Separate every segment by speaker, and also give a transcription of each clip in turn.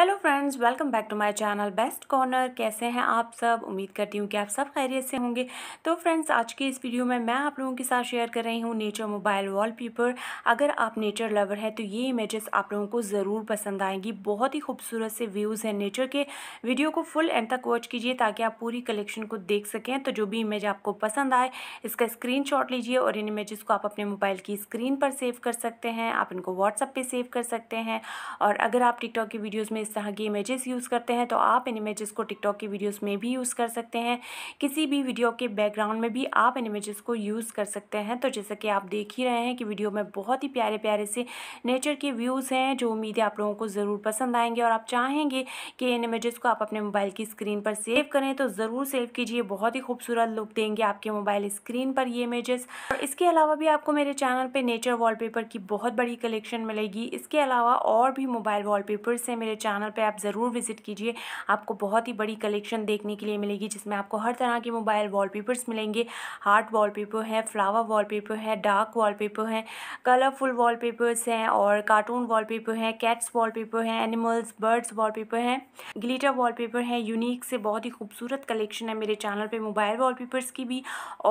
Speaker 1: hello friends welcome back to my channel best corner कैसे हैं आप सब उम्मीद करती हूँ कि आप सब खैरियत से होंगे तो फ्रेंड्स आज की इस वीडियो में मैं आप लोगों के साथ शेयर कर रही हूँ नेचर मोबाइल वॉलपेपर अगर आप नेचर लवर हैं तो ये इमेजेस आप लोगों को ज़रूर पसंद आएंगी बहुत ही खूबसूरत से व्यूज़ हैं नेचर के वीडियो को फुल एंड तक वॉच कीजिए ताकि आप पूरी कलेक्शन को देख सकें तो जो भी इमेज आपको पसंद आए इसका स्क्रीन लीजिए और इन इमेज़ को आप अपने मोबाइल की स्क्रीन पर सेव कर सकते हैं आप इनको व्हाट्सअप पर सेव कर सकते हैं और अगर आप टिकटॉक की वीडियोज़ में इस तरह की इमेजेस यूज़ करते हैं तो आप इन इमेजेस को टिकटॉक की वीडियोस में भी यूज़ कर सकते हैं किसी भी वीडियो के बैकग्राउंड में भी आप इन इमेजेस को यूज़ कर सकते हैं तो जैसा कि आप देख ही रहे हैं कि वीडियो में बहुत ही प्यारे प्यारे से नेचर के व्यूज़ हैं जो उम्मीदें आप लोगों को ज़रूर पसंद आएंगे और आप चाहेंगे कि इन इमेजेस को आप अपने मोबाइल की स्क्रीन पर सेव करें तो ज़रूर सेव कीजिए बहुत ही खूबसूरत लुक देंगे आपके मोबाइल स्क्रीन पर ये इमेजेस और इसके अलावा भी आपको मेरे चैनल पर नेचर वॉलपेपर की बहुत बड़ी कलेक्शन मिलेगी इसके अलावा और भी मोबाइल वॉलपेपर्स हैं मेरे चैनल चैनल पे आप ज़रूर विज़िट कीजिए आपको बहुत ही बड़ी कलेक्शन देखने के लिए मिलेगी जिसमें आपको हर तरह के मोबाइल वॉलपेपर्स मिलेंगे हार्ट वॉलपेपर है फ्लावर वॉलपेपर है डार्क वॉलपेपर हैं कलरफुल वॉलपेपर्स हैं और कार्टून वॉलपेपर हैं कैट्स वॉलपेपर हैं एनिमल्स बर्ड्स वॉलपेपर हैं ग्लिटर वॉलपेपर हैं यूनिक से बहुत ही खूबसूरत कलेक्शन है मेरे चैनल पर मोबाइल वाल की भी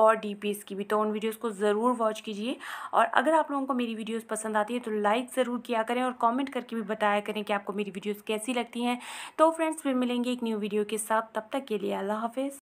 Speaker 1: और डी की भी तो उन वीडियोज़ को ज़रूर वॉच कीजिए और अगर आप लोगों को मेरी वीडियोज़ पसंद आती है तो लाइक ज़रूर किया करें और कॉमेंट करके भी बताया करें कि आपको मेरी वीडियोज़ कैसी लगती हैं तो फ्रेंड्स फिर मिलेंगे एक न्यू वीडियो के साथ तब तक के लिए अल्लाह हाफिज़